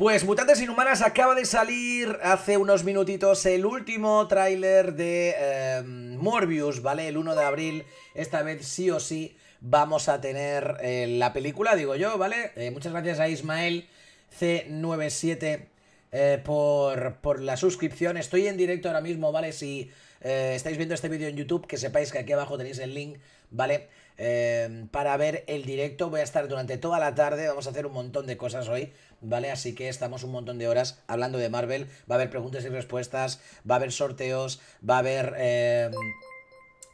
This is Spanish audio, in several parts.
Pues Mutantes Inhumanas acaba de salir hace unos minutitos el último tráiler de em, Morbius, ¿vale? El 1 de abril, esta vez sí o sí vamos a tener eh, la película, digo yo, ¿vale? Eh, muchas gracias a Ismael C97 eh, por, la suscripción. Estoy en directo ahora mismo, ¿vale? Si estáis viendo este vídeo en YouTube, que sepáis que aquí abajo tenéis el link, ¿vale? vale Em, para ver el directo. Voy a estar durante toda la tarde, vamos a hacer un montón de cosas hoy, ¿vale? Así que estamos un montón de horas hablando de Marvel. Va a haber preguntas y respuestas, va a haber sorteos, va a haber em,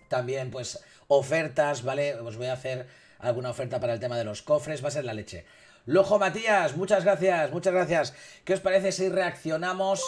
también pues ofertas, ¿vale? Os voy a hacer alguna oferta para el tema de los cofres, va a ser la leche. Lojo Matías, muchas gracias, muchas gracias. ¿Qué os parece si reaccionamos?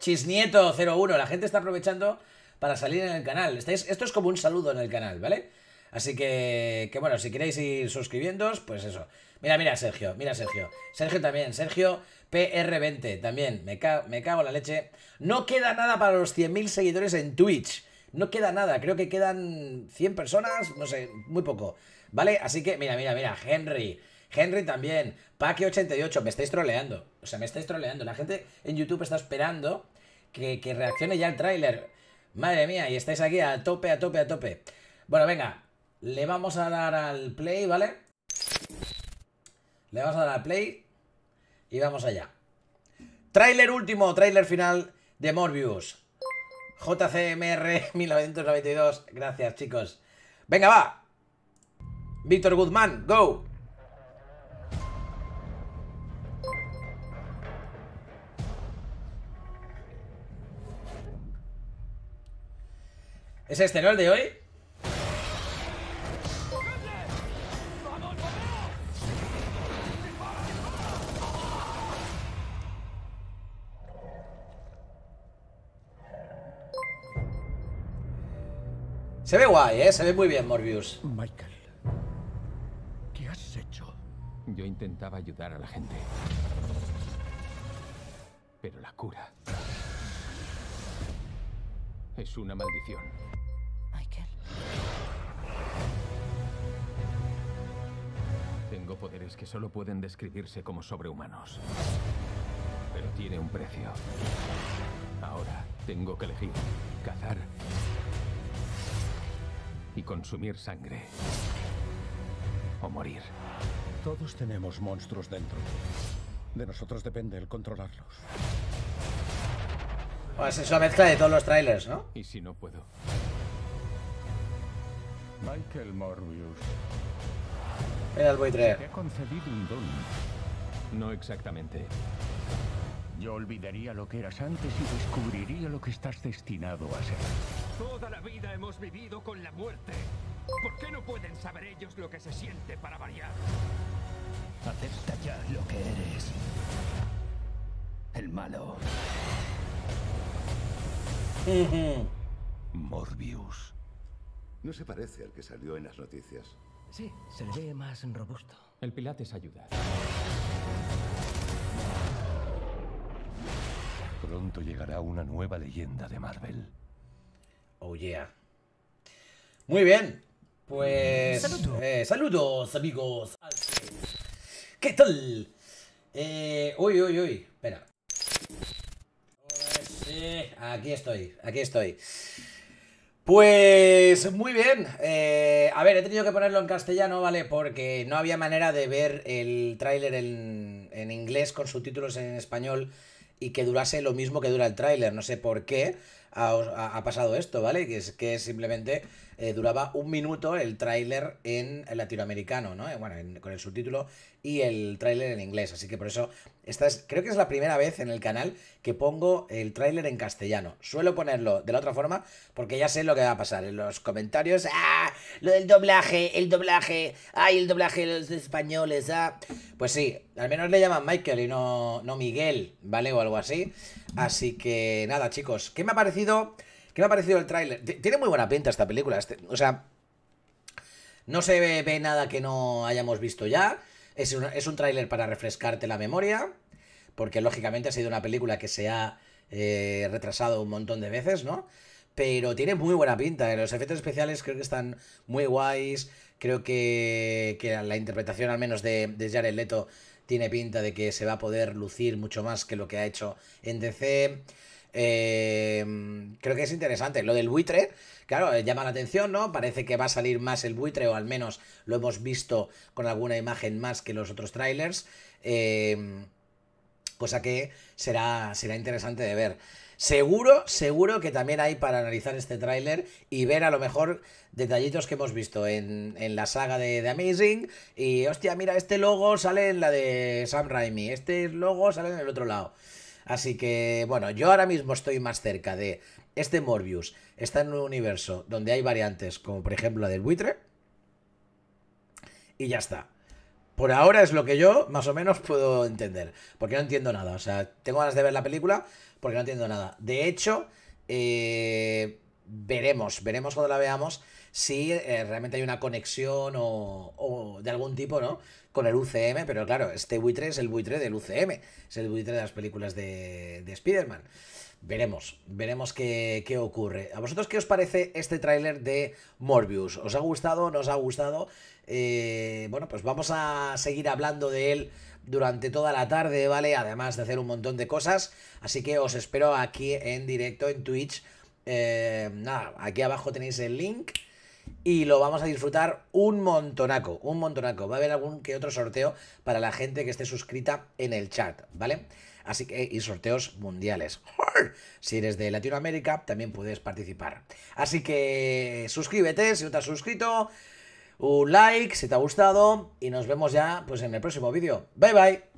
Chisnieto01, la gente está aprovechando para salir en el canal. Estáis, esto es como un saludo en el canal, ¿vale? Así que, que bueno, si queréis ir suscribiéndoos, pues eso. Mira, mira, Sergio, mira, Sergio. Sergio también, Sergio PR20 también. Me, cago en la leche. No queda nada para los 100.000 seguidores en Twitch. No queda nada, creo que quedan 100 personas, no sé, muy poco. ¿Vale? Así que, mira, mira, mira, Henry. Henry también, Paki88, me estáis troleando. O sea, me estáis troleando. La gente en YouTube está esperando que, que reaccione ya el tráiler. Madre mía, y estáis aquí a tope, a tope, a tope. Bueno, venga, le vamos a dar al play, ¿vale? Le vamos a dar al play y vamos allá. Trailer último, trailer final de Morbius. JCMR 1992. Gracias, chicos. Venga, va. Víctor Guzmán, go. ¿Es este, no? El de hoy. Se ve guay, ¿eh? Se ve muy bien, Morbius. Michael, ¿qué has hecho? Yo intentaba ayudar a la gente. Pero la cura... Es una maldición. Michael. Tengo poderes que solo pueden describirse como sobrehumanos. Pero tiene un precio. Ahora tengo que elegir cazar y consumir sangre. O morir. Todos tenemos monstruos dentro. De nosotros depende el controlarlos. Pues es una mezcla de todos los trailers, ¿no? Y si no puedo. Michael Morbius. el buitre Te ha concedido un don. No exactamente. Yo olvidaría lo que eras antes y descubriría lo que estás destinado a ser. Toda la vida hemos vivido con la muerte. ¿Por qué no pueden saber ellos lo que se siente para variar? Acepta ya lo que eres. El malo. Morbius. No se parece al que salió en las noticias. Sí, se le ve más robusto. El Pilates ayuda. Pronto llegará una nueva leyenda de Marvel. Oh, muy bien. Pues. Saludos, eh, amigos. ¿Qué tal? Eh, uy, uy, uy. Espera. aquí estoy, aquí estoy. Pues muy bien. Eh, a ver, he tenido que ponerlo en castellano, ¿vale? Porque no había manera de ver el tráiler en, en, inglés con subtítulos en español y que durase lo mismo que dura el tráiler. No sé por qué ha, pasado esto, ¿vale? Que es que simplemente eh, duraba un minuto el tráiler en latinoamericano, ¿no? Bueno, con el subtítulo y el tráiler en inglés. Así que por eso, esta es, creo que es la primera vez en el canal que pongo el tráiler en castellano. Suelo ponerlo de la otra forma porque ya sé lo que va a pasar. En los comentarios, ¡ah! Lo del doblaje, el doblaje, ¡ay, el doblaje de los españoles! ¡ah! Pues sí, al menos le llaman Michael y no, no Miguel, ¿vale? O algo así. Así que nada, chicos, ¿qué me ha parecido? ¿Qué me ha parecido el tráiler? Tiene muy buena pinta esta película. Este, o sea, no se ve, nada que no hayamos visto ya. Es un, es tráiler para refrescarte la memoria, porque lógicamente ha sido una película que se ha eh, retrasado un montón de veces, ¿no? pero tiene muy buena pinta. ¿eh? Los efectos especiales creo que están muy guays. Creo que, la interpretación, al menos de, de, Jared Leto, tiene pinta de que se va a poder lucir mucho más que lo que ha hecho en DC. Em, creo que es interesante. Lo del buitre, claro, eh, llama la atención, ¿no? Parece que va a salir más el buitre, o al menos lo hemos visto con alguna imagen más que los otros trailers. Eh, cosa que será, será interesante de ver. Seguro, seguro que también hay para analizar este tráiler y ver a lo mejor detallitos que hemos visto en, en la saga de Amazing. Y hostia, mira, este logo sale en la de Sam Raimi, este logo sale en el otro lado. Así que, bueno, yo ahora mismo estoy más cerca de este Morbius. Está en un universo donde hay variantes, como por ejemplo la del buitre. Y ya está. Por ahora es lo que yo más o menos puedo entender, porque no entiendo nada. O sea, tengo ganas de ver la película porque no entiendo nada. De hecho, eh, veremos, veremos cuando la veamos si eh, realmente hay una conexión o, algún tipo, ¿no? Con el UCM, pero claro, este buitre es el buitre del UCM, es el buitre de las películas de, Spider-Man. Veremos, veremos qué, qué, ocurre. ¿A vosotros qué os parece este tráiler de Morbius? ¿Os ha gustado? nos ha gustado? Eh, bueno, pues vamos a seguir hablando de él durante toda la tarde, ¿vale? Además de hacer un montón de cosas. Así que os espero aquí en directo, en Twitch. Eh, nada, aquí abajo tenéis el link y lo vamos a disfrutar un montonaco, un montonaco. Va a haber algún que otro sorteo para la gente que esté suscrita en el chat, ¿vale? Así que, y sorteos mundiales. Si eres de Latinoamérica, también puedes participar. Así que suscríbete si no te has suscrito, un like si te ha gustado y nos vemos ya pues en el próximo vídeo. Bye bye.